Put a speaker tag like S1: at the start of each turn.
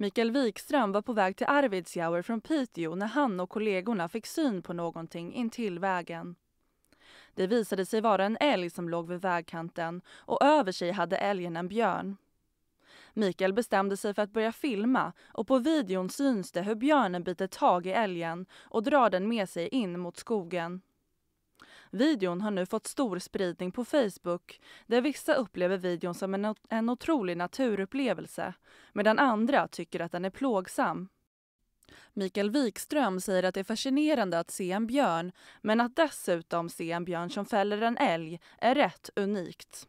S1: Mikael Wikström var på väg till Arvidsjaur från Piteå när han och kollegorna fick syn på någonting intill vägen. Det visade sig vara en älg som låg vid vägkanten och över sig hade älgen en björn. Mikael bestämde sig för att börja filma och på videon syns det hur björnen biter tag i älgen och drar den med sig in mot skogen. Videon har nu fått stor spridning på Facebook där vissa upplever videon som en, en otrolig naturupplevelse medan andra tycker att den är plågsam. Mikael Wikström säger att det är fascinerande att se en björn men att dessutom se en björn som fäller en älg är rätt unikt.